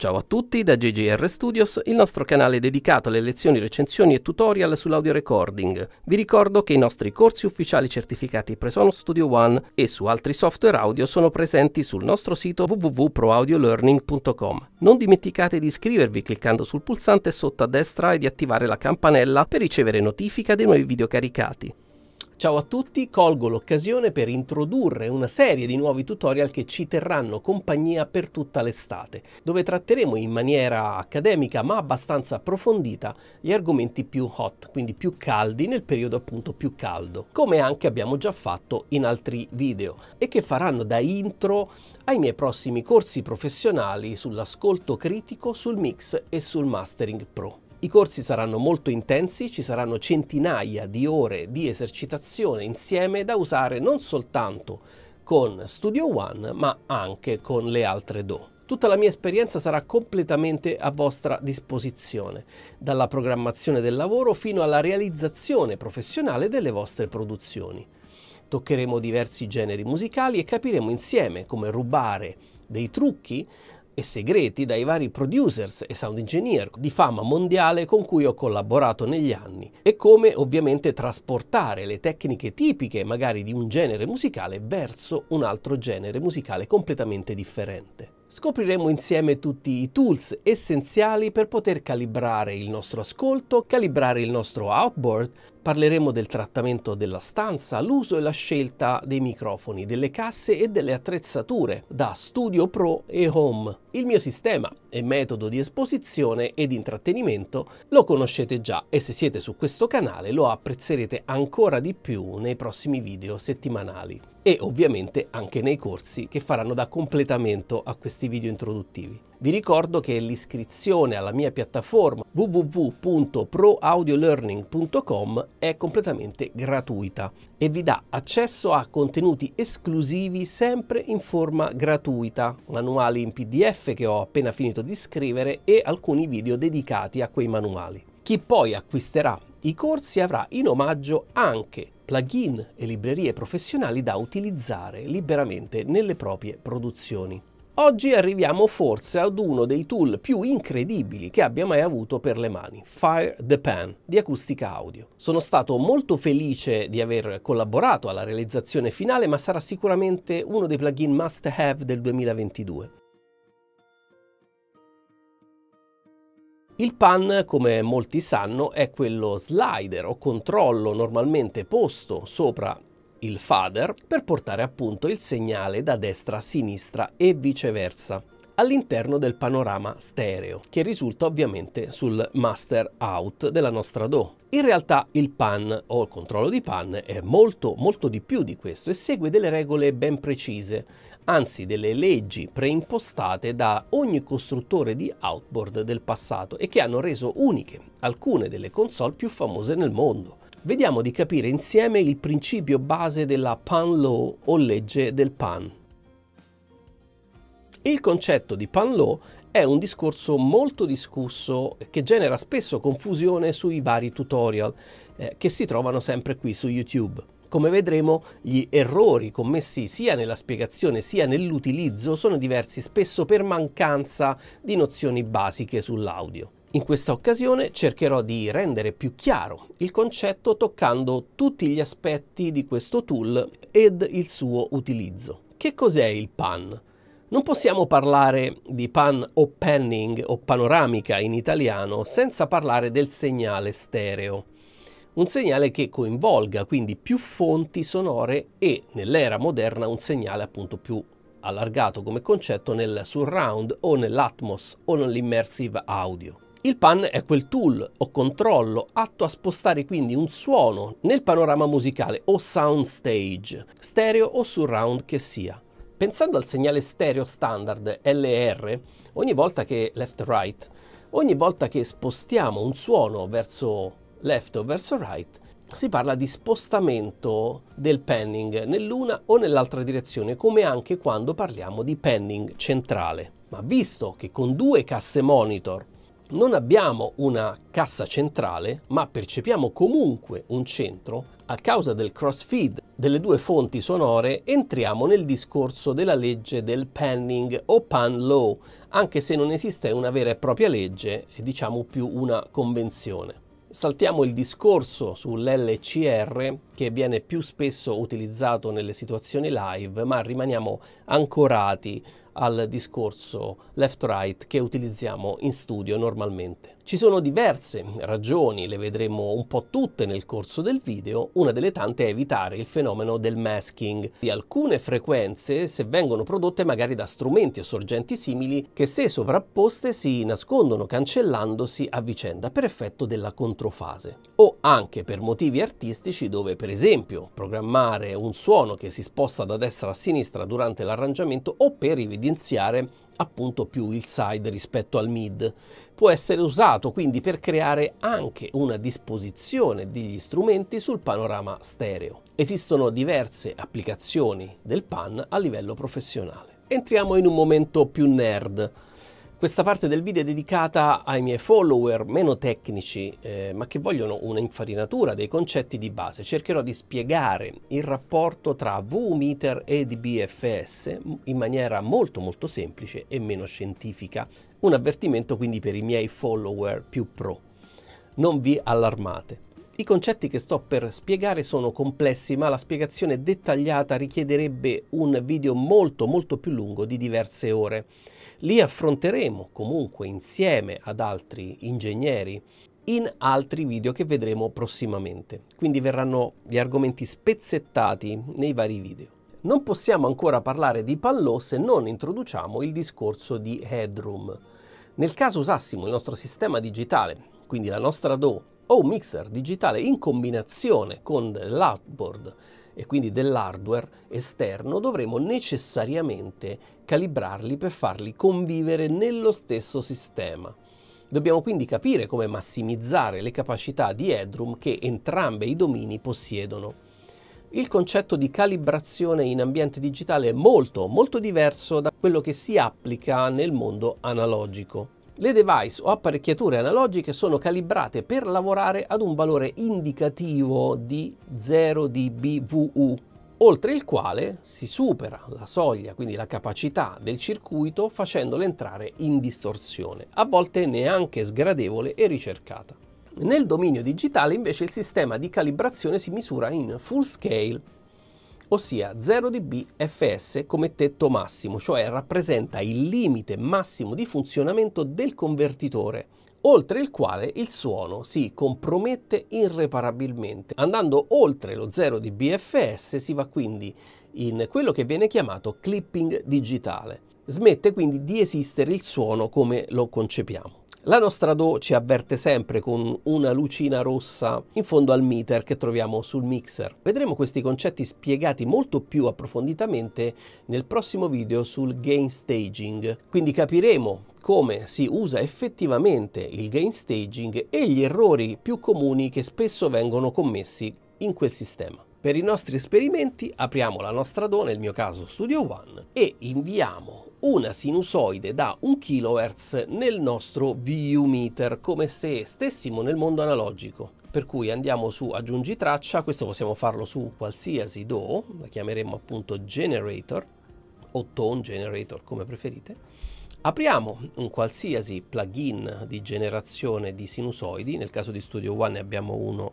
Ciao a tutti da GGR Studios, il nostro canale dedicato alle lezioni, recensioni e tutorial sull'audio recording. Vi ricordo che i nostri corsi ufficiali certificati Presono Studio One e su altri software audio sono presenti sul nostro sito www.proaudiolearning.com. Non dimenticate di iscrivervi cliccando sul pulsante sotto a destra e di attivare la campanella per ricevere notifica dei nuovi video caricati. Ciao a tutti, colgo l'occasione per introdurre una serie di nuovi tutorial che ci terranno compagnia per tutta l'estate, dove tratteremo in maniera accademica ma abbastanza approfondita gli argomenti più hot, quindi più caldi nel periodo appunto più caldo, come anche abbiamo già fatto in altri video e che faranno da intro ai miei prossimi corsi professionali sull'ascolto critico, sul mix e sul mastering pro. I corsi saranno molto intensi, ci saranno centinaia di ore di esercitazione insieme da usare non soltanto con Studio One ma anche con le altre DO. Tutta la mia esperienza sarà completamente a vostra disposizione, dalla programmazione del lavoro fino alla realizzazione professionale delle vostre produzioni. Toccheremo diversi generi musicali e capiremo insieme come rubare dei trucchi e segreti dai vari producers e sound engineer di fama mondiale con cui ho collaborato negli anni e come ovviamente trasportare le tecniche tipiche magari di un genere musicale verso un altro genere musicale completamente differente. Scopriremo insieme tutti i tools essenziali per poter calibrare il nostro ascolto, calibrare il nostro outboard Parleremo del trattamento della stanza, l'uso e la scelta dei microfoni, delle casse e delle attrezzature, da Studio Pro e Home. Il mio sistema e metodo di esposizione ed intrattenimento lo conoscete già e se siete su questo canale lo apprezzerete ancora di più nei prossimi video settimanali e ovviamente anche nei corsi che faranno da completamento a questi video introduttivi. Vi ricordo che l'iscrizione alla mia piattaforma www.proaudiolearning.com è completamente gratuita e vi dà accesso a contenuti esclusivi sempre in forma gratuita, manuali in PDF che ho appena finito di scrivere e alcuni video dedicati a quei manuali. Chi poi acquisterà i corsi avrà in omaggio anche plugin e librerie professionali da utilizzare liberamente nelle proprie produzioni. Oggi arriviamo forse ad uno dei tool più incredibili che abbia mai avuto per le mani, Fire the Pan di Acustica Audio. Sono stato molto felice di aver collaborato alla realizzazione finale, ma sarà sicuramente uno dei plugin must have del 2022. Il pan, come molti sanno, è quello slider o controllo normalmente posto sopra il fader, per portare appunto il segnale da destra a sinistra e viceversa all'interno del panorama stereo, che risulta ovviamente sul master out della nostra DO. In realtà il pan o il controllo di pan è molto molto di più di questo e segue delle regole ben precise, anzi delle leggi preimpostate da ogni costruttore di outboard del passato e che hanno reso uniche alcune delle console più famose nel mondo. Vediamo di capire insieme il principio base della Pan Law o legge del Pan. Il concetto di Pan Law è un discorso molto discusso che genera spesso confusione sui vari tutorial eh, che si trovano sempre qui su YouTube. Come vedremo, gli errori commessi sia nella spiegazione sia nell'utilizzo sono diversi spesso per mancanza di nozioni basiche sull'audio. In questa occasione cercherò di rendere più chiaro il concetto toccando tutti gli aspetti di questo tool ed il suo utilizzo. Che cos'è il PAN? Non possiamo parlare di pan o panning o panoramica in italiano senza parlare del segnale stereo. Un segnale che coinvolga quindi più fonti sonore e nell'era moderna un segnale appunto più allargato come concetto nel surround o nell'atmos o nell'immersive audio. Il pan è quel tool o controllo atto a spostare quindi un suono nel panorama musicale o soundstage, stereo o surround che sia. Pensando al segnale stereo standard LR, ogni volta che left-right, ogni volta che spostiamo un suono verso left o verso right, si parla di spostamento del panning nell'una o nell'altra direzione, come anche quando parliamo di panning centrale. Ma visto che con due casse monitor non abbiamo una cassa centrale, ma percepiamo comunque un centro, a causa del crossfeed delle due fonti sonore entriamo nel discorso della legge del panning o pan law, anche se non esiste una vera e propria legge, è diciamo più una convenzione. Saltiamo il discorso sull'LCR che viene più spesso utilizzato nelle situazioni live, ma rimaniamo ancorati al discorso left-right che utilizziamo in studio normalmente. Ci sono diverse ragioni, le vedremo un po' tutte nel corso del video, una delle tante è evitare il fenomeno del masking di alcune frequenze se vengono prodotte magari da strumenti o sorgenti simili che se sovrapposte si nascondono cancellandosi a vicenda per effetto della controfase o anche per motivi artistici dove per esempio programmare un suono che si sposta da destra a sinistra durante l'arrangiamento o per evidenziare evidenziare appunto più il side rispetto al mid. Può essere usato quindi per creare anche una disposizione degli strumenti sul panorama stereo. Esistono diverse applicazioni del PAN a livello professionale. Entriamo in un momento più nerd questa parte del video è dedicata ai miei follower meno tecnici, eh, ma che vogliono un'infarinatura dei concetti di base. Cercherò di spiegare il rapporto tra VMeter e DBFS in maniera molto molto semplice e meno scientifica. Un avvertimento quindi per i miei follower più pro. Non vi allarmate. I concetti che sto per spiegare sono complessi, ma la spiegazione dettagliata richiederebbe un video molto molto più lungo di diverse ore. Li affronteremo comunque insieme ad altri ingegneri in altri video che vedremo prossimamente. Quindi verranno gli argomenti spezzettati nei vari video. Non possiamo ancora parlare di pallò se non introduciamo il discorso di headroom. Nel caso usassimo il nostro sistema digitale, quindi la nostra DO o un mixer digitale in combinazione con l'outboard e quindi dell'hardware esterno, dovremo necessariamente calibrarli per farli convivere nello stesso sistema. Dobbiamo quindi capire come massimizzare le capacità di Edrum che entrambi i domini possiedono. Il concetto di calibrazione in ambiente digitale è molto, molto diverso da quello che si applica nel mondo analogico. Le device o apparecchiature analogiche sono calibrate per lavorare ad un valore indicativo di 0 dBVU, oltre il quale si supera la soglia, quindi la capacità del circuito facendolo entrare in distorsione, a volte neanche sgradevole e ricercata. Nel dominio digitale invece il sistema di calibrazione si misura in full scale, ossia 0 dB fs come tetto massimo, cioè rappresenta il limite massimo di funzionamento del convertitore oltre il quale il suono si compromette irreparabilmente. Andando oltre lo 0 di BFS si va quindi in quello che viene chiamato clipping digitale. Smette quindi di esistere il suono come lo concepiamo. La nostra Do ci avverte sempre con una lucina rossa in fondo al meter che troviamo sul mixer. Vedremo questi concetti spiegati molto più approfonditamente nel prossimo video sul gain staging, quindi capiremo come si usa effettivamente il gain staging e gli errori più comuni che spesso vengono commessi in quel sistema. Per i nostri esperimenti apriamo la nostra Do, nel mio caso Studio One, e inviamo una sinusoide da 1 kHz nel nostro view meter, come se stessimo nel mondo analogico. Per cui andiamo su aggiungi traccia, questo possiamo farlo su qualsiasi DO, la chiameremo appunto generator o tone generator come preferite. Apriamo un qualsiasi plugin di generazione di sinusoidi, nel caso di Studio One ne abbiamo uno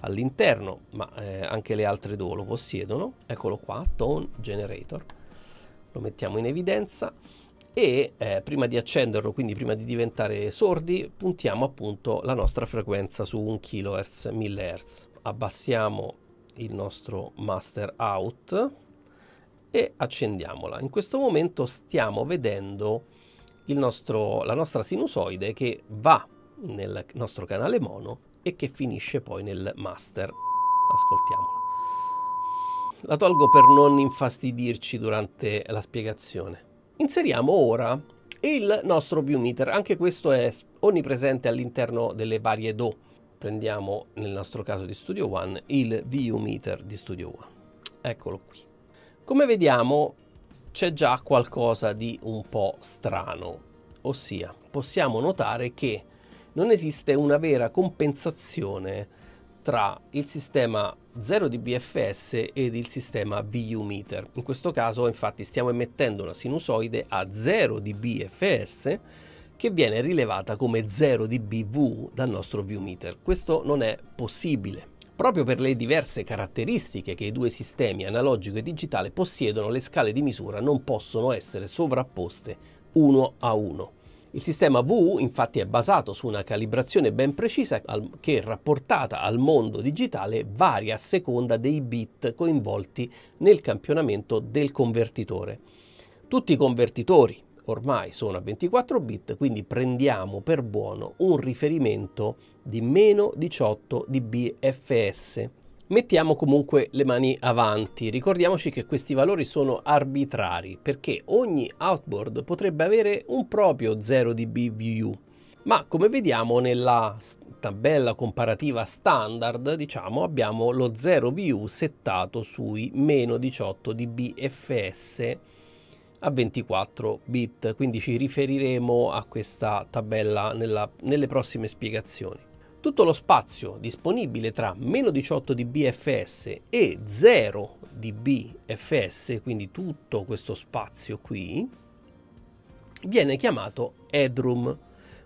all'interno, ma eh, anche le altre DO lo possiedono. Eccolo qua, tone generator lo mettiamo in evidenza e eh, prima di accenderlo, quindi prima di diventare sordi, puntiamo appunto la nostra frequenza su 1 kHz 1000 Hz. Abbassiamo il nostro master out e accendiamola. In questo momento stiamo vedendo nostro, la nostra sinusoide che va nel nostro canale mono e che finisce poi nel master. Ascoltiamola la tolgo per non infastidirci durante la spiegazione. Inseriamo ora il nostro view meter, anche questo è onnipresente all'interno delle varie DO. Prendiamo nel nostro caso di Studio One il view meter di Studio One. Eccolo qui. Come vediamo c'è già qualcosa di un po' strano, ossia possiamo notare che non esiste una vera compensazione tra il sistema 0 dbfs ed il sistema VU meter. In questo caso infatti stiamo emettendo una sinusoide a 0 dbfs che viene rilevata come 0 dbv dal nostro VU meter. Questo non è possibile. Proprio per le diverse caratteristiche che i due sistemi analogico e digitale possiedono, le scale di misura non possono essere sovrapposte uno a uno. Il sistema VU infatti è basato su una calibrazione ben precisa che rapportata al mondo digitale varia a seconda dei bit coinvolti nel campionamento del convertitore. Tutti i convertitori ormai sono a 24 bit, quindi prendiamo per buono un riferimento di meno 18 di BFS, Mettiamo comunque le mani avanti, ricordiamoci che questi valori sono arbitrari perché ogni outboard potrebbe avere un proprio 0 dB view, ma come vediamo nella tabella comparativa standard diciamo abbiamo lo 0 view settato sui meno 18 db fs a 24 bit, quindi ci riferiremo a questa tabella nella, nelle prossime spiegazioni. Tutto lo spazio disponibile tra meno 18 di BFS e 0 di BFS, quindi tutto questo spazio qui, viene chiamato headroom,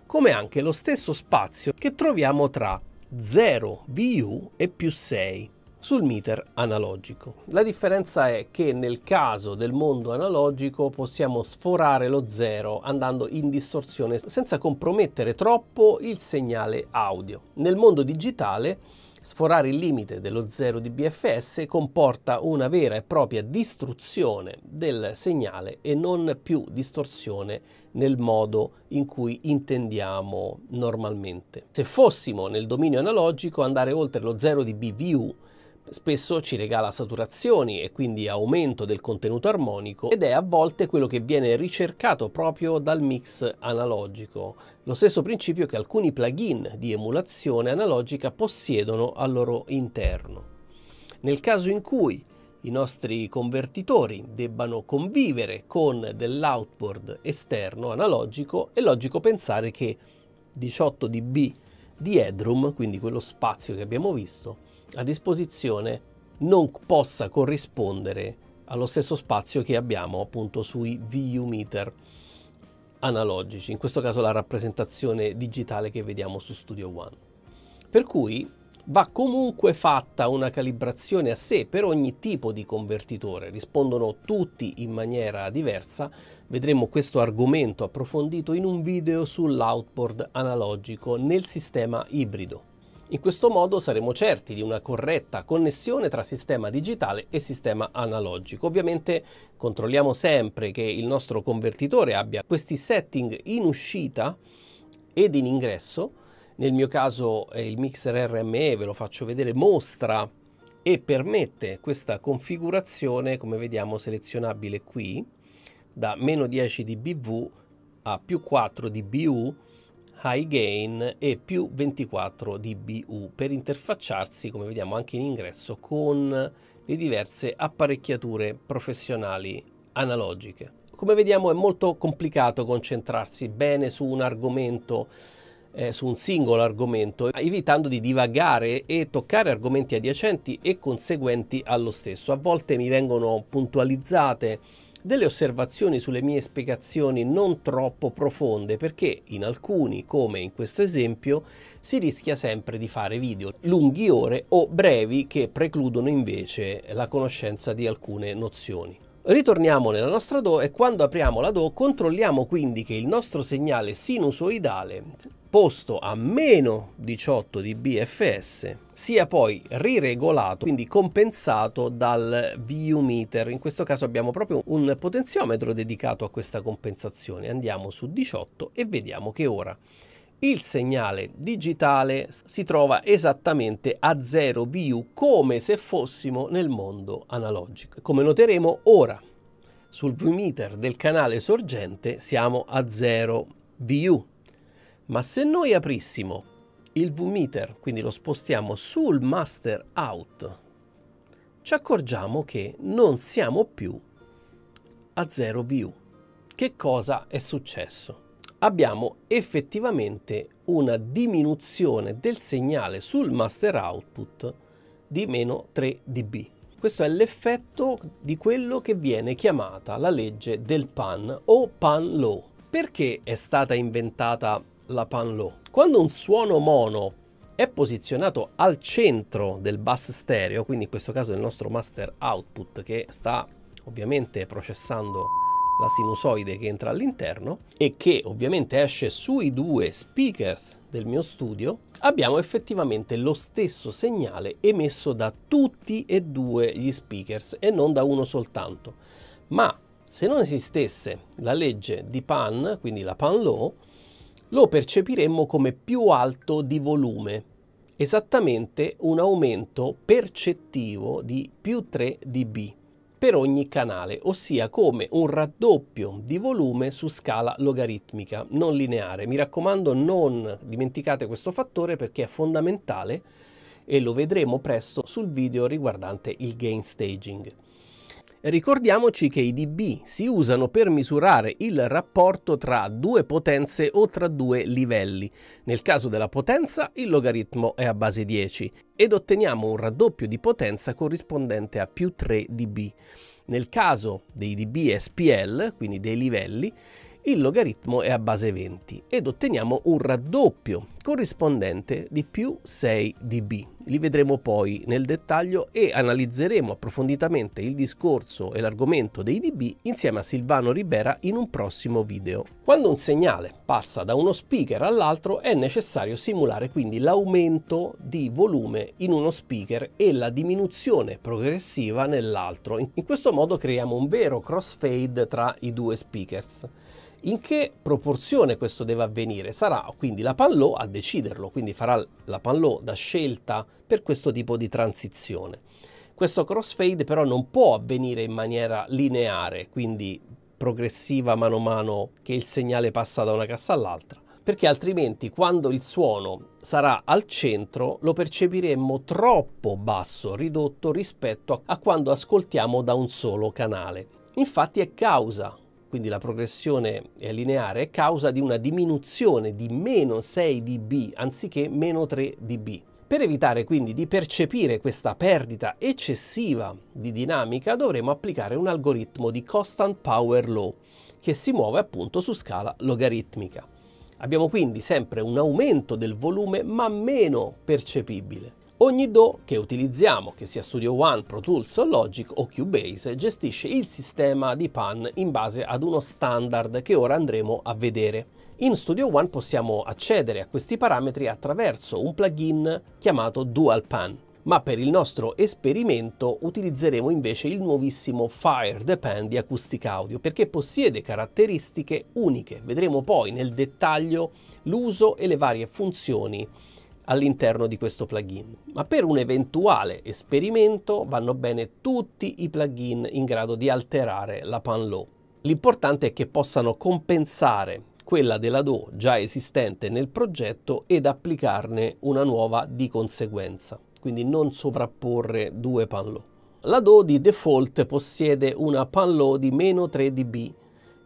come anche lo stesso spazio che troviamo tra 0 VU e più 6 sul meter analogico. La differenza è che nel caso del mondo analogico possiamo sforare lo zero andando in distorsione senza compromettere troppo il segnale audio. Nel mondo digitale Sforare il limite dello 0 di BFS comporta una vera e propria distruzione del segnale e non più distorsione nel modo in cui intendiamo normalmente. Se fossimo nel dominio analogico, andare oltre lo 0 di BVU Spesso ci regala saturazioni e quindi aumento del contenuto armonico ed è a volte quello che viene ricercato proprio dal mix analogico. Lo stesso principio che alcuni plugin di emulazione analogica possiedono al loro interno. Nel caso in cui i nostri convertitori debbano convivere con dell'outboard esterno analogico, è logico pensare che 18 dB di headroom, quindi quello spazio che abbiamo visto, a disposizione non possa corrispondere allo stesso spazio che abbiamo appunto sui VU meter analogici, in questo caso la rappresentazione digitale che vediamo su Studio One. Per cui va comunque fatta una calibrazione a sé per ogni tipo di convertitore, rispondono tutti in maniera diversa, vedremo questo argomento approfondito in un video sull'outboard analogico nel sistema ibrido. In questo modo saremo certi di una corretta connessione tra sistema digitale e sistema analogico. Ovviamente controlliamo sempre che il nostro convertitore abbia questi setting in uscita ed in ingresso. Nel mio caso eh, il mixer RME, ve lo faccio vedere, mostra e permette questa configurazione, come vediamo selezionabile qui, da meno 10 dBV a più 4 dBU high gain e più 24 dBU per interfacciarsi, come vediamo anche in ingresso, con le diverse apparecchiature professionali analogiche. Come vediamo è molto complicato concentrarsi bene su un argomento eh, su un singolo argomento, evitando di divagare e toccare argomenti adiacenti e conseguenti allo stesso. A volte mi vengono puntualizzate delle osservazioni sulle mie spiegazioni non troppo profonde perché in alcuni, come in questo esempio, si rischia sempre di fare video lunghi ore o brevi che precludono invece la conoscenza di alcune nozioni. Ritorniamo nella nostra Do e quando apriamo la Do controlliamo quindi che il nostro segnale sinusoidale posto a meno 18 di BFS sia poi riregolato, quindi compensato dal VU-meter. In questo caso abbiamo proprio un potenziometro dedicato a questa compensazione. Andiamo su 18 e vediamo che ora il segnale digitale si trova esattamente a 0 BU come se fossimo nel mondo analogico. Come noteremo ora sul VMeter del canale sorgente siamo a 0 VU. Ma se noi aprissimo il VMeter, quindi lo spostiamo sul master out, ci accorgiamo che non siamo più a 0 VU. Che cosa è successo? abbiamo effettivamente una diminuzione del segnale sul master output di meno 3 dB. Questo è l'effetto di quello che viene chiamata la legge del pan o pan low. Perché è stata inventata la pan low? Quando un suono mono è posizionato al centro del bus stereo, quindi in questo caso del nostro master output che sta ovviamente processando la sinusoide che entra all'interno e che ovviamente esce sui due speakers del mio studio, abbiamo effettivamente lo stesso segnale emesso da tutti e due gli speakers e non da uno soltanto. Ma se non esistesse la legge di Pan, quindi la Pan Law, lo percepiremmo come più alto di volume, esattamente un aumento percettivo di più 3 dB per ogni canale, ossia come un raddoppio di volume su scala logaritmica, non lineare. Mi raccomando non dimenticate questo fattore perché è fondamentale e lo vedremo presto sul video riguardante il gain staging. Ricordiamoci che i dB si usano per misurare il rapporto tra due potenze o tra due livelli. Nel caso della potenza il logaritmo è a base 10 ed otteniamo un raddoppio di potenza corrispondente a più 3 dB. Nel caso dei dB SPL, quindi dei livelli, il logaritmo è a base 20 ed otteniamo un raddoppio corrispondente di più 6 dB. Li vedremo poi nel dettaglio e analizzeremo approfonditamente il discorso e l'argomento dei dB insieme a Silvano Ribera in un prossimo video. Quando un segnale passa da uno speaker all'altro è necessario simulare quindi l'aumento di volume in uno speaker e la diminuzione progressiva nell'altro. In questo modo creiamo un vero crossfade tra i due speakers. In che proporzione questo deve avvenire? Sarà quindi la Panlò a deciderlo, quindi farà la Panlò da scelta per questo tipo di transizione. Questo crossfade però non può avvenire in maniera lineare, quindi progressiva mano a mano che il segnale passa da una cassa all'altra, perché altrimenti quando il suono sarà al centro lo percepiremmo troppo basso, ridotto rispetto a quando ascoltiamo da un solo canale. Infatti è causa quindi la progressione è lineare, è causa di una diminuzione di meno 6 dB anziché meno 3 dB. Per evitare quindi di percepire questa perdita eccessiva di dinamica dovremo applicare un algoritmo di constant power law che si muove appunto su scala logaritmica. Abbiamo quindi sempre un aumento del volume ma meno percepibile. Ogni DO che utilizziamo, che sia Studio One, Pro Tools o Logic o Cubase, gestisce il sistema di pan in base ad uno standard che ora andremo a vedere. In Studio One possiamo accedere a questi parametri attraverso un plugin chiamato Dual Pan, ma per il nostro esperimento utilizzeremo invece il nuovissimo Fire the Pan di Acoustic Audio perché possiede caratteristiche uniche. Vedremo poi nel dettaglio l'uso e le varie funzioni all'interno di questo plugin. Ma per un eventuale esperimento vanno bene tutti i plugin in grado di alterare la pan low. L'importante è che possano compensare quella della Do già esistente nel progetto ed applicarne una nuova di conseguenza, quindi non sovrapporre due pan low. La Do di default possiede una pan low di meno 3 dB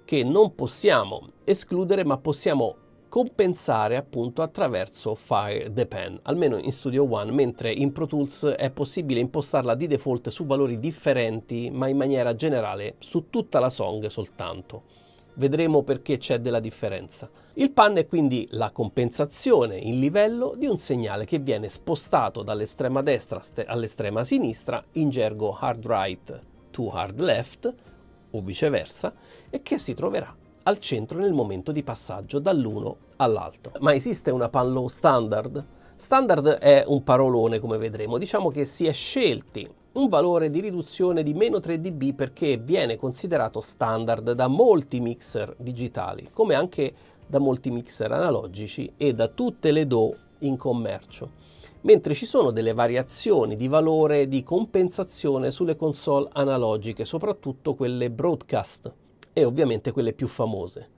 che non possiamo escludere ma possiamo compensare appunto attraverso Fire the Pen, almeno in Studio One, mentre in Pro Tools è possibile impostarla di default su valori differenti ma in maniera generale su tutta la song soltanto. Vedremo perché c'è della differenza. Il pan è quindi la compensazione in livello di un segnale che viene spostato dall'estrema destra all'estrema sinistra, in gergo hard right to hard left, o viceversa, e che si troverà al centro nel momento di passaggio dall'uno all'altro. Ma esiste una pan low standard? Standard è un parolone come vedremo, diciamo che si è scelti un valore di riduzione di meno 3 dB perché viene considerato standard da molti mixer digitali, come anche da molti mixer analogici e da tutte le DO in commercio, mentre ci sono delle variazioni di valore di compensazione sulle console analogiche, soprattutto quelle broadcast e ovviamente quelle più famose.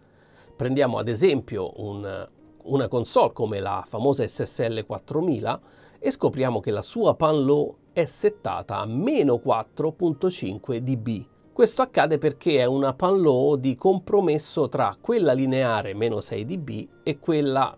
Prendiamo ad esempio un, una console come la famosa SSL 4000 e scopriamo che la sua pan low è settata a meno 4.5 dB. Questo accade perché è una pan low di compromesso tra quella lineare meno 6 dB e quella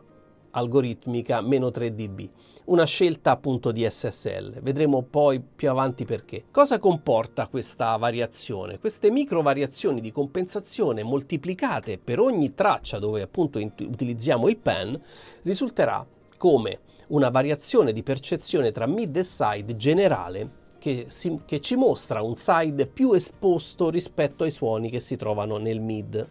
algoritmica meno 3 dB, una scelta appunto di SSL. Vedremo poi più avanti perché. Cosa comporta questa variazione? Queste micro variazioni di compensazione moltiplicate per ogni traccia dove appunto utilizziamo il pen risulterà come una variazione di percezione tra mid e side generale che, si, che ci mostra un side più esposto rispetto ai suoni che si trovano nel mid.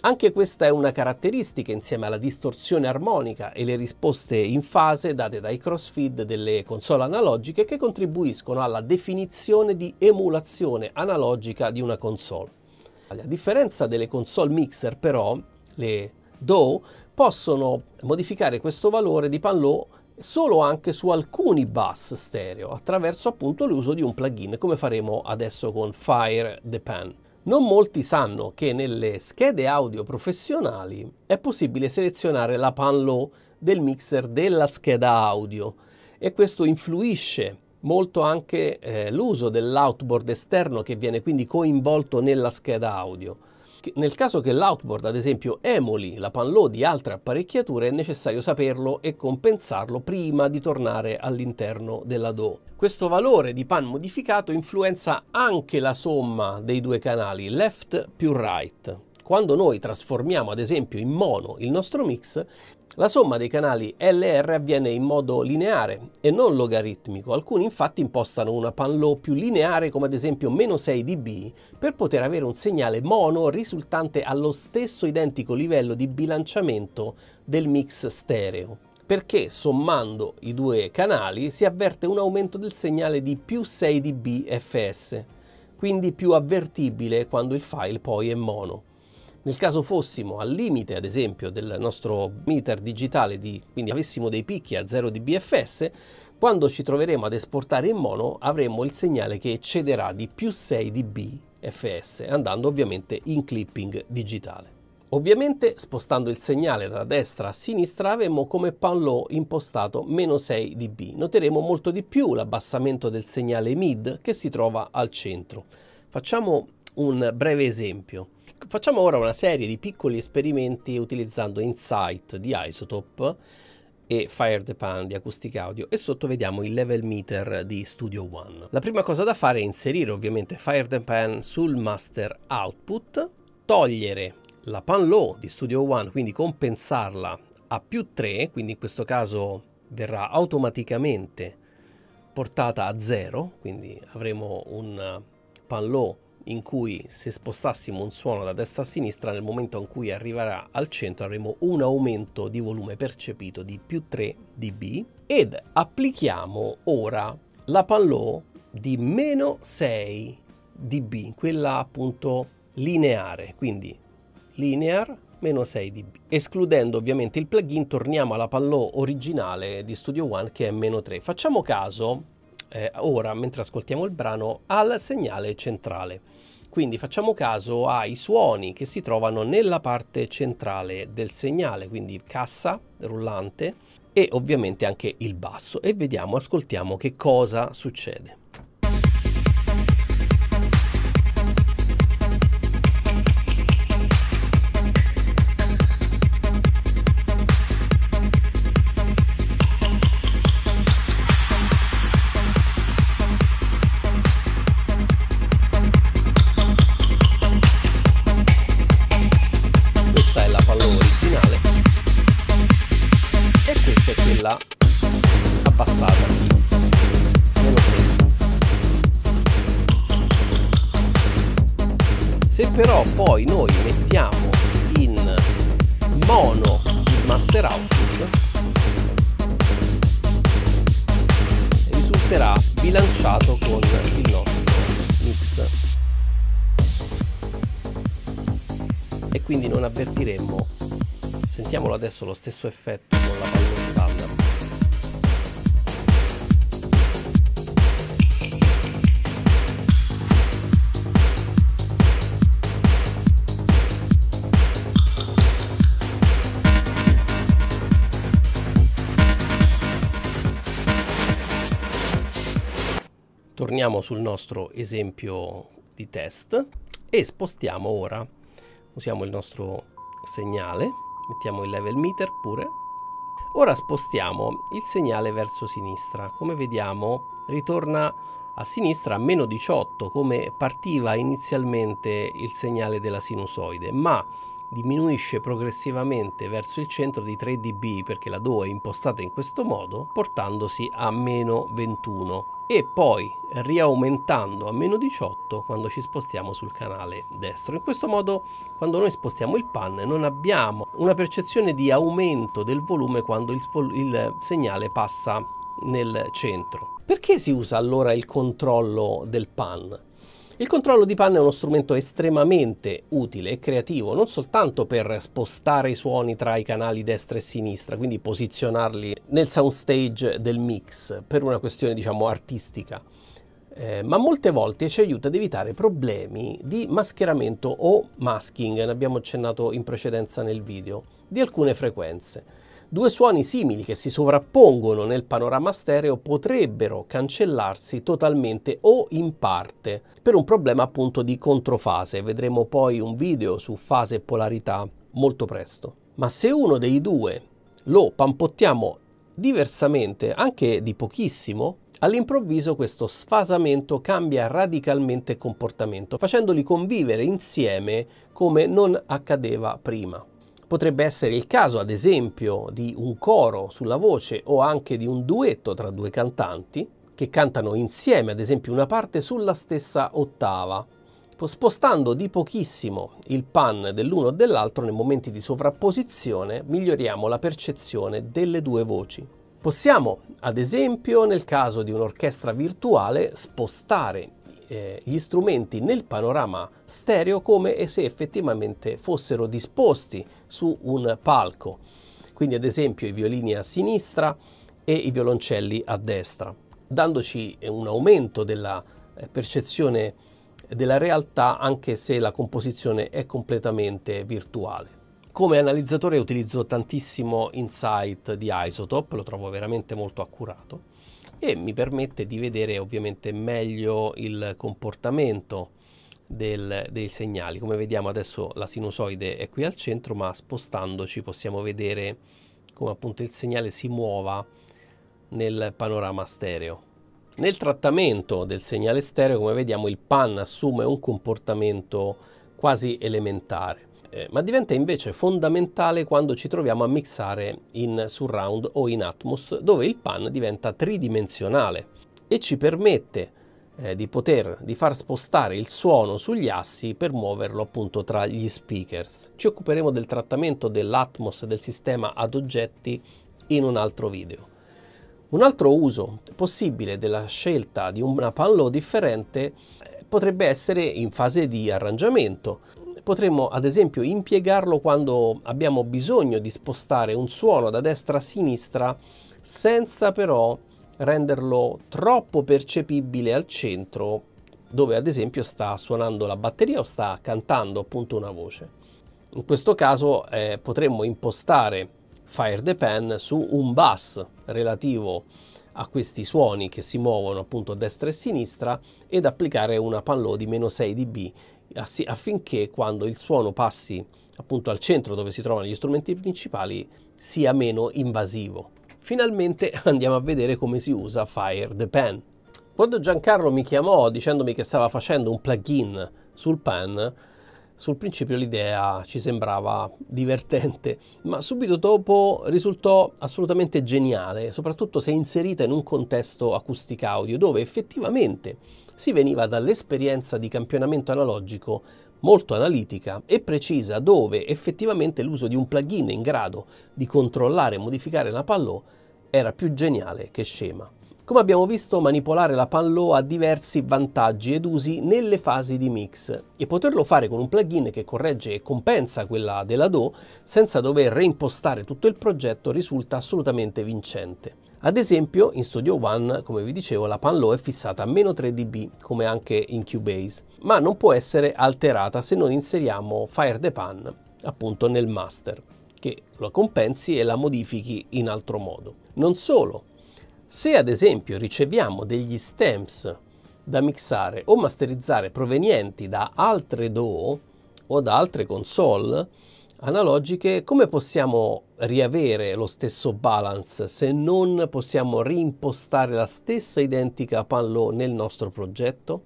Anche questa è una caratteristica insieme alla distorsione armonica e le risposte in fase date dai crossfeed delle console analogiche che contribuiscono alla definizione di emulazione analogica di una console. A differenza delle console mixer però, le DAW possono modificare questo valore di pan low solo anche su alcuni bus stereo attraverso appunto l'uso di un plugin come faremo adesso con Fire the Pan. Non molti sanno che nelle schede audio professionali è possibile selezionare la pan low del mixer della scheda audio e questo influisce molto anche eh, l'uso dell'outboard esterno che viene quindi coinvolto nella scheda audio. Nel caso che l'outboard, ad esempio, emoli la panload di altre apparecchiature, è necessario saperlo e compensarlo prima di tornare all'interno della DO. Questo valore di pan modificato influenza anche la somma dei due canali, left più right quando noi trasformiamo ad esempio in mono il nostro mix, la somma dei canali LR avviene in modo lineare e non logaritmico, alcuni infatti impostano una panlow più lineare come ad esempio meno 6 dB per poter avere un segnale mono risultante allo stesso identico livello di bilanciamento del mix stereo perché sommando i due canali si avverte un aumento del segnale di più 6 dB fs, quindi più avvertibile quando il file poi è mono. Nel caso fossimo al limite, ad esempio, del nostro meter digitale, di, quindi avessimo dei picchi a 0 di BFS, quando ci troveremo ad esportare in mono avremo il segnale che eccederà di più 6 dB FS, andando ovviamente in clipping digitale. Ovviamente spostando il segnale da destra a sinistra avremo come pan low impostato meno 6 dB. Noteremo molto di più l'abbassamento del segnale mid che si trova al centro. Facciamo un breve esempio. Facciamo ora una serie di piccoli esperimenti utilizzando Insight di Isotope e Fire the Pan di Acoustic Audio e sotto vediamo il level meter di Studio One. La prima cosa da fare è inserire ovviamente Fire the Pan sul master output, togliere la pan low di Studio One, quindi compensarla a più 3, quindi in questo caso verrà automaticamente portata a 0, quindi avremo un pan low in cui se spostassimo un suono da destra a sinistra nel momento in cui arriverà al centro avremo un aumento di volume percepito di più 3 dB ed applichiamo ora la panlow di meno 6 dB, quella appunto lineare, quindi linear meno 6 dB. Escludendo ovviamente il plugin torniamo alla panlow originale di Studio One che è meno 3. Facciamo caso eh, ora, mentre ascoltiamo il brano, al segnale centrale quindi facciamo caso ai suoni che si trovano nella parte centrale del segnale, quindi cassa, rullante e ovviamente anche il basso e vediamo, ascoltiamo che cosa succede. adesso lo stesso effetto con la palla spalla. Torniamo sul nostro esempio di test e spostiamo ora, usiamo il nostro segnale mettiamo il level meter pure. Ora spostiamo il segnale verso sinistra, come vediamo ritorna a sinistra a meno 18 come partiva inizialmente il segnale della sinusoide, ma diminuisce progressivamente verso il centro di 3 dB perché la DO è impostata in questo modo, portandosi a meno 21 e poi riaumentando a meno 18 quando ci spostiamo sul canale destro. In questo modo quando noi spostiamo il pan non abbiamo una percezione di aumento del volume quando il, vol il segnale passa nel centro. Perché si usa allora il controllo del pan? Il controllo di panne è uno strumento estremamente utile e creativo, non soltanto per spostare i suoni tra i canali destra e sinistra, quindi posizionarli nel soundstage del mix per una questione diciamo artistica, eh, ma molte volte ci aiuta ad evitare problemi di mascheramento o masking, ne abbiamo accennato in precedenza nel video, di alcune frequenze due suoni simili che si sovrappongono nel panorama stereo potrebbero cancellarsi totalmente o in parte per un problema appunto di controfase. Vedremo poi un video su fase e polarità molto presto. Ma se uno dei due lo pampottiamo diversamente, anche di pochissimo, all'improvviso questo sfasamento cambia radicalmente comportamento, facendoli convivere insieme come non accadeva prima. Potrebbe essere il caso, ad esempio, di un coro sulla voce o anche di un duetto tra due cantanti che cantano insieme, ad esempio, una parte sulla stessa ottava, spostando di pochissimo il pan dell'uno o dell'altro nei momenti di sovrapposizione, miglioriamo la percezione delle due voci. Possiamo, ad esempio, nel caso di un'orchestra virtuale, spostare eh, gli strumenti nel panorama stereo come se effettivamente fossero disposti su un palco. Quindi ad esempio i violini a sinistra e i violoncelli a destra, dandoci un aumento della eh, percezione della realtà anche se la composizione è completamente virtuale. Come analizzatore utilizzo tantissimo Insight di Isotope, lo trovo veramente molto accurato e mi permette di vedere ovviamente meglio il comportamento del, dei segnali. Come vediamo adesso la sinusoide è qui al centro, ma spostandoci possiamo vedere come appunto il segnale si muova nel panorama stereo. Nel trattamento del segnale stereo, come vediamo, il pan assume un comportamento quasi elementare. Eh, ma diventa invece fondamentale quando ci troviamo a mixare in surround o in Atmos, dove il pan diventa tridimensionale e ci permette eh, di poter di far spostare il suono sugli assi per muoverlo appunto tra gli speakers. Ci occuperemo del trattamento dell'Atmos del sistema ad oggetti in un altro video. Un altro uso possibile della scelta di una panlow differente eh, potrebbe essere in fase di arrangiamento. Potremmo ad esempio impiegarlo quando abbiamo bisogno di spostare un suono da destra a sinistra senza però renderlo troppo percepibile al centro dove ad esempio sta suonando la batteria o sta cantando appunto una voce. In questo caso eh, potremmo impostare Fire the Pen su un bus relativo a questi suoni che si muovono appunto a destra e a sinistra ed applicare una panlow di meno 6 dB affinché quando il suono passi appunto al centro dove si trovano gli strumenti principali sia meno invasivo finalmente andiamo a vedere come si usa Fire the Pen. Quando Giancarlo mi chiamò dicendomi che stava facendo un plugin sul pen, sul principio l'idea ci sembrava divertente, ma subito dopo risultò assolutamente geniale, soprattutto se inserita in un contesto acustica audio dove effettivamente si veniva dall'esperienza di campionamento analogico molto analitica e precisa dove effettivamente l'uso di un plugin in grado di controllare e modificare la pallò era più geniale che scema. Come abbiamo visto, manipolare la Panlo ha diversi vantaggi ed usi nelle fasi di mix e poterlo fare con un plugin che corregge e compensa quella della Do senza dover reimpostare tutto il progetto risulta assolutamente vincente. Ad esempio, in Studio One, come vi dicevo, la Panlo è fissata a meno 3 dB, come anche in Cubase, ma non può essere alterata se non inseriamo Fire the Pan, appunto nel master la compensi e la modifichi in altro modo. Non solo, se ad esempio riceviamo degli stamps da mixare o masterizzare provenienti da altre DO o da altre console analogiche, come possiamo riavere lo stesso balance se non possiamo reimpostare la stessa identica pan low nel nostro progetto?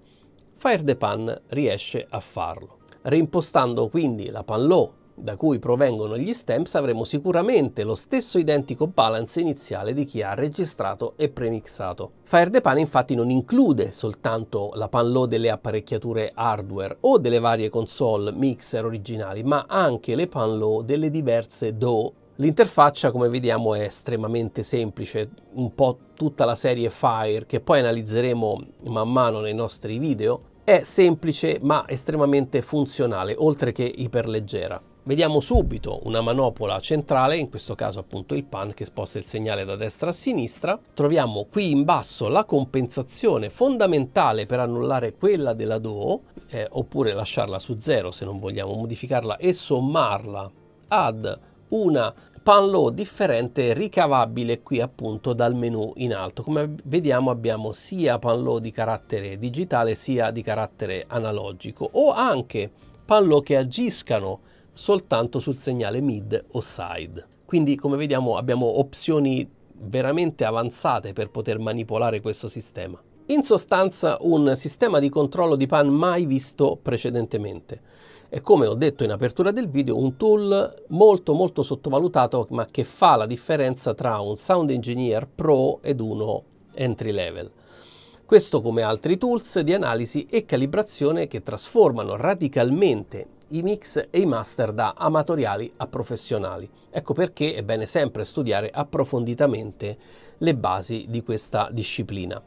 Fire the Pan riesce a farlo. Reimpostando quindi la pan low da cui provengono gli stamps avremo sicuramente lo stesso identico balance iniziale di chi ha registrato e premixato. Fire the Pan infatti non include soltanto la pan low delle apparecchiature hardware o delle varie console mixer originali, ma anche le pan low delle diverse DO. L'interfaccia, come vediamo, è estremamente semplice, un po' tutta la serie Fire, che poi analizzeremo man mano nei nostri video, è semplice ma estremamente funzionale, oltre che iperleggera vediamo subito una manopola centrale, in questo caso appunto il pan che sposta il segnale da destra a sinistra. Troviamo qui in basso la compensazione fondamentale per annullare quella della Do, eh, oppure lasciarla su zero se non vogliamo modificarla e sommarla ad una pan low differente ricavabile qui appunto dal menu in alto. Come vediamo abbiamo sia pan low di carattere digitale sia di carattere analogico o anche pan low che agiscano soltanto sul segnale mid o side. Quindi come vediamo abbiamo opzioni veramente avanzate per poter manipolare questo sistema. In sostanza un sistema di controllo di pan mai visto precedentemente. E come ho detto in apertura del video, un tool molto molto sottovalutato ma che fa la differenza tra un Sound Engineer Pro ed uno entry level. Questo come altri tools di analisi e calibrazione che trasformano radicalmente i mix e i master da amatoriali a professionali. Ecco perché è bene sempre studiare approfonditamente le basi di questa disciplina.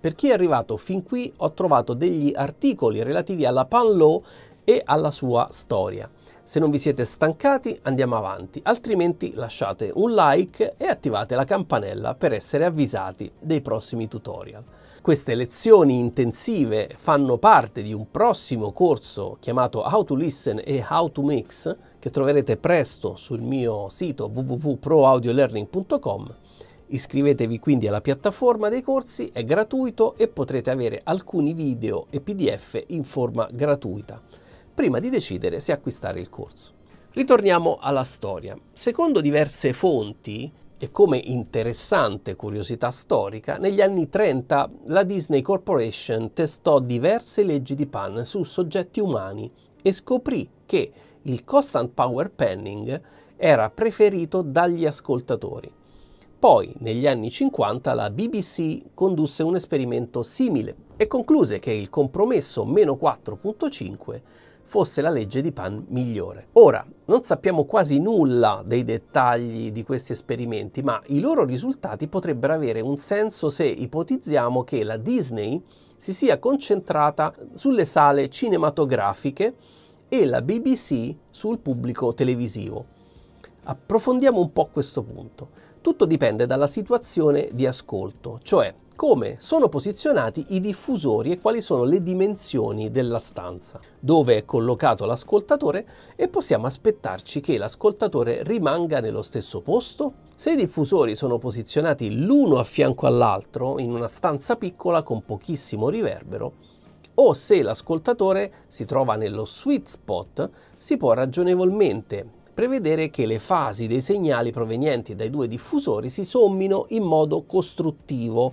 Per chi è arrivato fin qui ho trovato degli articoli relativi alla Pan Law e alla sua storia. Se non vi siete stancati andiamo avanti, altrimenti lasciate un like e attivate la campanella per essere avvisati dei prossimi tutorial. Queste lezioni intensive fanno parte di un prossimo corso chiamato How to Listen e How to Mix che troverete presto sul mio sito www.proaudiolearning.com. Iscrivetevi quindi alla piattaforma dei corsi, è gratuito e potrete avere alcuni video e PDF in forma gratuita prima di decidere se acquistare il corso. Ritorniamo alla storia. Secondo diverse fonti, e come interessante curiosità storica, negli anni 30 la Disney Corporation testò diverse leggi di Pan su soggetti umani e scoprì che il constant power panning era preferito dagli ascoltatori. Poi, negli anni 50, la BBC condusse un esperimento simile e concluse che il compromesso meno 4.5 fosse la legge di Pan migliore. Ora, non sappiamo quasi nulla dei dettagli di questi esperimenti, ma i loro risultati potrebbero avere un senso se ipotizziamo che la Disney si sia concentrata sulle sale cinematografiche e la BBC sul pubblico televisivo. Approfondiamo un po' questo punto. Tutto dipende dalla situazione di ascolto, cioè come sono posizionati i diffusori e quali sono le dimensioni della stanza, dove è collocato l'ascoltatore e possiamo aspettarci che l'ascoltatore rimanga nello stesso posto. Se i diffusori sono posizionati l'uno a fianco all'altro in una stanza piccola con pochissimo riverbero, o se l'ascoltatore si trova nello sweet spot, si può ragionevolmente prevedere che le fasi dei segnali provenienti dai due diffusori si sommino in modo costruttivo,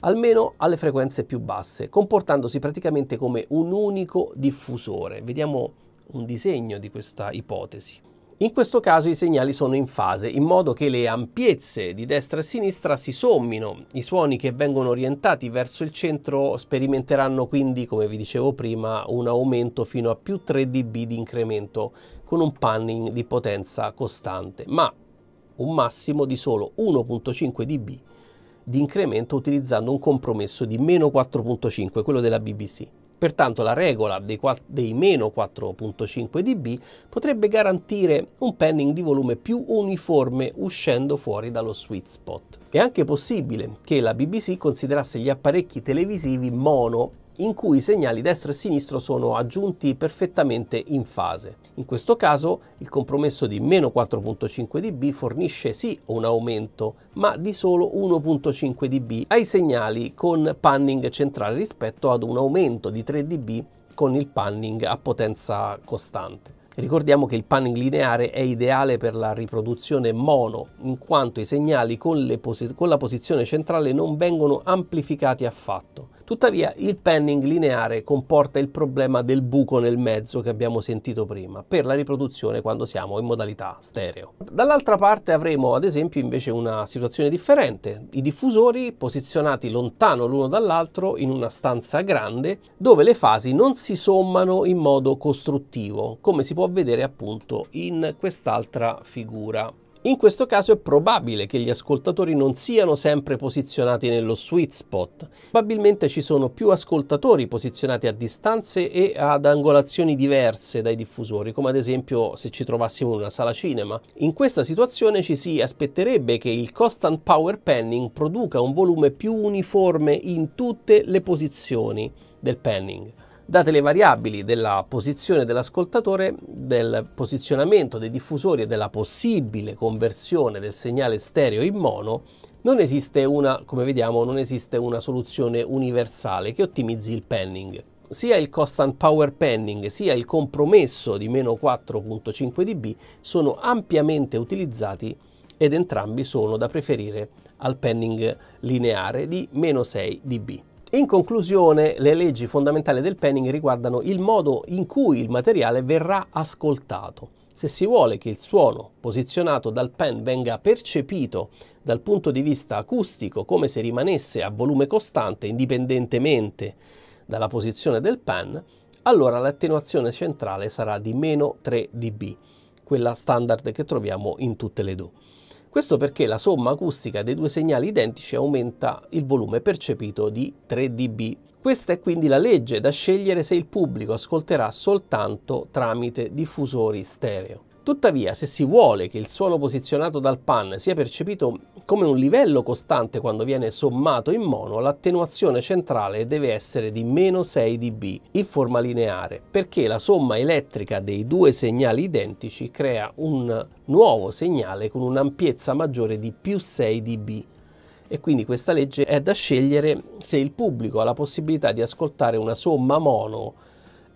almeno alle frequenze più basse, comportandosi praticamente come un unico diffusore. Vediamo un disegno di questa ipotesi. In questo caso i segnali sono in fase, in modo che le ampiezze di destra e sinistra si sommino. I suoni che vengono orientati verso il centro sperimenteranno quindi, come vi dicevo prima, un aumento fino a più 3 dB di incremento con un panning di potenza costante, ma un massimo di solo 1.5 dB di incremento utilizzando un compromesso di meno 4.5, quello della BBC. Pertanto la regola dei, 4, dei meno 4.5 dB potrebbe garantire un panning di volume più uniforme uscendo fuori dallo sweet spot. È anche possibile che la BBC considerasse gli apparecchi televisivi mono in cui i segnali destro e sinistro sono aggiunti perfettamente in fase. In questo caso il compromesso di meno 4.5 dB fornisce sì un aumento, ma di solo 1.5 dB ai segnali con panning centrale rispetto ad un aumento di 3 dB con il panning a potenza costante. Ricordiamo che il panning lineare è ideale per la riproduzione mono, in quanto i segnali con, con, la posizione centrale non vengono amplificati affatto. Tuttavia il panning lineare comporta il problema del buco nel mezzo che abbiamo sentito prima per la riproduzione quando siamo in modalità stereo. Dall'altra parte avremo ad esempio invece una situazione differente, i diffusori posizionati lontano l'uno dall'altro in una stanza grande dove le fasi non si sommano in modo costruttivo, come si può vedere appunto in quest'altra figura. In questo caso è probabile che gli ascoltatori non siano sempre posizionati nello sweet spot. Probabilmente ci sono più ascoltatori posizionati a distanze e ad angolazioni diverse dai diffusori, come ad esempio se ci trovassimo in una sala cinema. In questa situazione ci si aspetterebbe che il constant power panning produca un volume più uniforme in tutte le posizioni del panning. Date le variabili della posizione dell'ascoltatore, del posizionamento dei diffusori e della possibile conversione del segnale stereo in mono, non esiste una, come vediamo, non esiste una soluzione universale che ottimizzi il panning. Sia il constant power panning sia il compromesso di meno 4.5 dB sono ampiamente utilizzati ed entrambi sono da preferire al panning lineare di meno 6 dB. In conclusione, le leggi fondamentali del panning riguardano il modo in cui il materiale verrà ascoltato. Se si vuole che il suono posizionato dal pen venga percepito dal punto di vista acustico come se rimanesse a volume costante indipendentemente dalla posizione del pen, allora l'attenuazione centrale sarà di meno 3 dB, quella standard che troviamo in tutte le DO. Questo perché la somma acustica dei due segnali identici aumenta il volume percepito di 3 dB. Questa è quindi la legge da scegliere se il pubblico ascolterà soltanto tramite diffusori stereo. Tuttavia, se si vuole che il suolo posizionato dal pan sia percepito come un livello costante quando viene sommato in mono, l'attenuazione centrale deve essere di meno 6 dB in forma lineare, perché la somma elettrica dei due segnali identici crea un nuovo segnale con un'ampiezza maggiore di più 6 dB. E quindi questa legge è da scegliere se il pubblico ha la possibilità di ascoltare una somma mono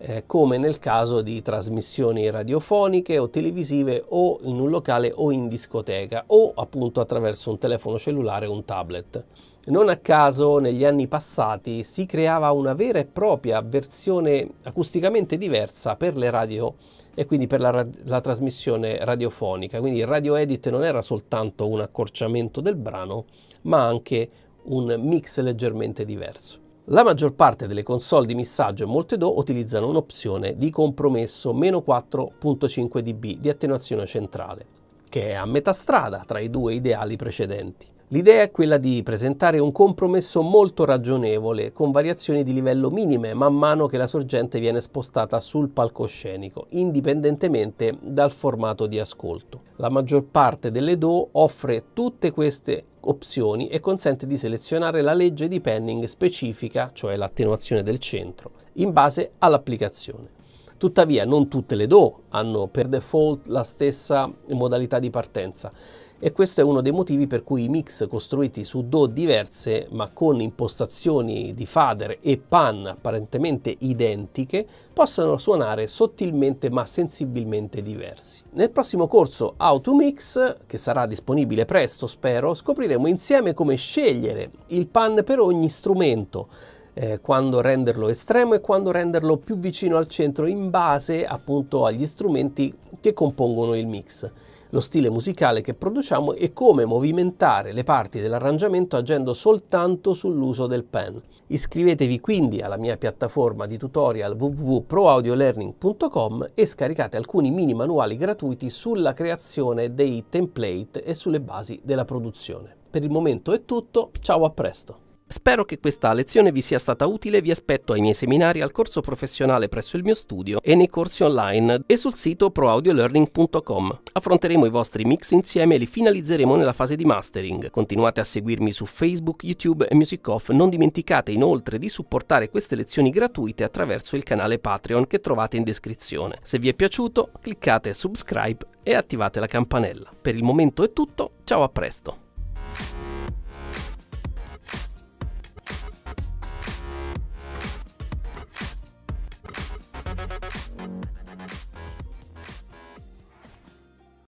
eh, come nel caso di trasmissioni radiofoniche o televisive o in un locale o in discoteca o appunto attraverso un telefono cellulare o un tablet. Non a caso negli anni passati si creava una vera e propria versione acusticamente diversa per le radio e quindi per la, la, trasmissione radiofonica. Quindi il radio edit non era soltanto un accorciamento del brano, ma anche un mix leggermente diverso. La maggior parte delle console di missaggio e molte DO utilizzano un'opzione di compromesso meno 4.5 dB di attenuazione centrale, che è a metà strada tra i due ideali precedenti. L'idea è quella di presentare un compromesso molto ragionevole, con variazioni di livello minime man mano che la sorgente viene spostata sul palcoscenico, indipendentemente dal formato di ascolto. La maggior parte delle DO offre tutte queste opzioni e consente di selezionare la legge di panning specifica, cioè l'attenuazione del centro, in base all'applicazione. Tuttavia non tutte le DO hanno per default la stessa modalità di partenza e questo è uno dei motivi per cui i mix costruiti su Do diverse ma con impostazioni di fader e pan apparentemente identiche possono suonare sottilmente ma sensibilmente diversi. Nel prossimo corso How to Mix, che sarà disponibile presto spero, scopriremo insieme come scegliere il pan per ogni strumento, eh, quando renderlo estremo e quando renderlo più vicino al centro in base appunto agli strumenti che compongono il mix lo stile musicale che produciamo e come movimentare le parti dell'arrangiamento agendo soltanto sull'uso del pen. Iscrivetevi quindi alla mia piattaforma di tutorial www.proaudiolearning.com e scaricate alcuni mini manuali gratuiti sulla creazione dei template e sulle basi della produzione. Per il momento è tutto, ciao a presto! Spero che questa lezione vi sia stata utile vi aspetto ai miei seminari al corso professionale presso il mio studio e nei corsi online e sul sito proaudiolearning.com. Affronteremo i vostri mix insieme e li finalizzeremo nella fase di mastering. Continuate a seguirmi su Facebook, YouTube e Music Off. Non dimenticate inoltre di supportare queste lezioni gratuite attraverso il canale Patreon che trovate in descrizione. Se vi è piaciuto, cliccate subscribe e attivate la campanella. Per il momento è tutto, ciao a presto!